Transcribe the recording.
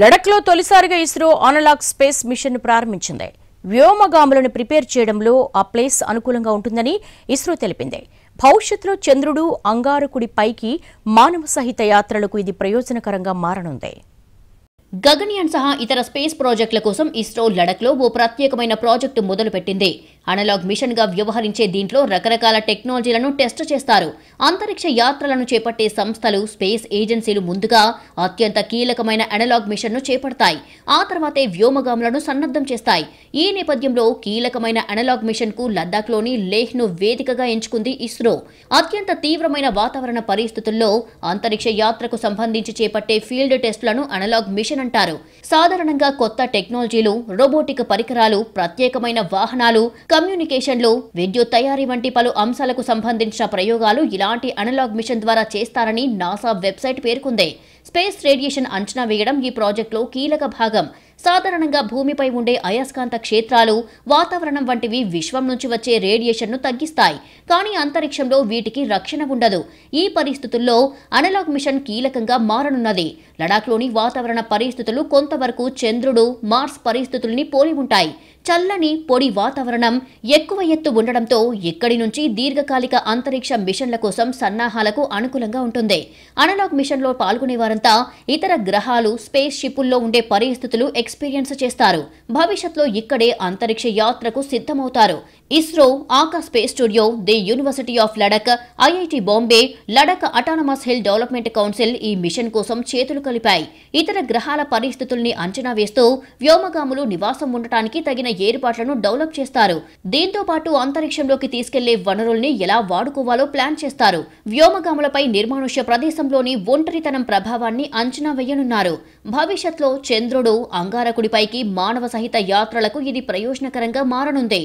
లడక్లో తొలిసారిగా ISRO analogue space మిషన్ను ప్రారంభించింది వ్యోమగాములను prepare చేయడంలో ఆ ప్లేస్ అనుకూలంగా ఉంటుందని ఇస్రో తెలిపింది భవిష్యత్తులో చంద్రుడు అంగారకుడి పైకి మానవ సహిత యాత్రలకు ఇది ప్రయోజనకరంగా మారనుంది గగన్యాన్ సహా ఇతర స్పేస్ ప్రాజెక్టుల కోసం ఇస్రో లడక్లో ఓ ప్రత్యేకమైన ప్రాజెక్టు మొదలుపెట్టింది అనలాగ్ మిషన్ గా వ్యవహరించే దీంట్లో రకరకాల టెక్నాలజీలను టెస్ట్ చేస్తారు అంతరిక్ష యాత్రలను చేపట్టే సంస్థలు స్పేస్ ఏజెన్సీలు ముందుగా అత్యంత కీలకమైన అనలాగ్ మిషన్ను చేపడతాయి ఆ తర్వాతే వ్యోమగాములను సన్నద్ధం చేస్తాయి ఈ నేపథ్యంలో కీలకమైన అనలాగ్ మిషన్ మిషన్కు లద్దాఖ్లోని ను వేదికగా ఎంచుకుంది ఇస్రో అత్యంత తీవ్రమైన వాతావరణ పరిస్థితుల్లో అంతరిక్ష యాత్రకు సంబంధించి చేపట్టే ఫీల్డ్ టెస్టులను అనలాగ్ మిషన్ అంటారు సాధారణంగా కొత్త టెక్నాలజీలు రోబోటిక్ పరికరాలు ప్రత్యేకమైన వాహనాలు కమ్యూనికేషన్లో విద్యుత్ తయారీ వంటి పలు అంశాలకు సంబంధించిన ప్రయోగాలు ఇలాంటి అనలాగ్ మిషన్ ద్వారా చేస్తారని నాసా వెబ్సైట్ పేర్కొంది స్పేస్ రేడియేషన్ అంచనా వేయడం ఈ ప్రాజెక్టులో కీలక భాగం సాధారణంగా భూమిపై ఉండే అయస్కాంత క్షేత్రాలు వాతావరణం వంటివి విశ్వం నుంచి వచ్చే రేడియేషన్ను తగ్గిస్తాయి కానీ అంతరిక్షంలో వీటికి రక్షణ ఉండదు ఈ పరిస్థితుల్లో అనలాగ్ మిషన్ కీలకంగా మారనున్నది లడాక్లోని వాతావరణ పరిస్థితులు కొంతవరకు చంద్రుడు మార్స్ పరిస్థితుల్ని పోలి ఉంటాయి చల్లని పొడి వాతావరణం ఎక్కువ ఎత్తు ఉండడంతో ఇక్కడి నుంచి దీర్ఘకాలిక అంతరిక్ష మిషన్ల కోసం సన్నాహాలకు అనుకూలంగా ఉంటుంది అనలాగ్ మిషన్లో పాల్గొనేవారంతా ఇతర గ్రహాలు స్పేస్ షిప్పుల్లో ఉండే పరిస్థితులు ఎక్స్పీరియన్స్ చేస్తారు భవిష్యత్తులో ఇక్కడే అంతరిక్ష యాత్రకు సిద్ధమవుతారు ISRO AAKA space studio the university of Ladakh IIT Bombay Ladakh autonomous hill development council ఈ మిషన్ కోసం చేతులు కలిపాయి ఇతర గ్రహాల పరిస్థితుల్ని అంచనా వేస్తూ వ్యోమగాములు నివాసం ఉండటానికి తగిన ఏర్పాట్లను డెవలప్ చేస్తారు దీంతో పాటు అంతరిక్షంలోకి తీసుకెళ్లే వనరుల్ని ఎలా వాడుకోవాలో ప్లాన్ చేస్తారు వ్యోమగాములపై నిర్మానుష్య ప్రదేశంలోని ఒంటరితనం ప్రభావాన్ని అంచనా వేయనున్నారు భవిష్యత్లో చంద్రుడు అంగారకుడిపైకి మానవ సహిత యాత్రలకు ఇది ప్రయోజనకరంగా మారనుంది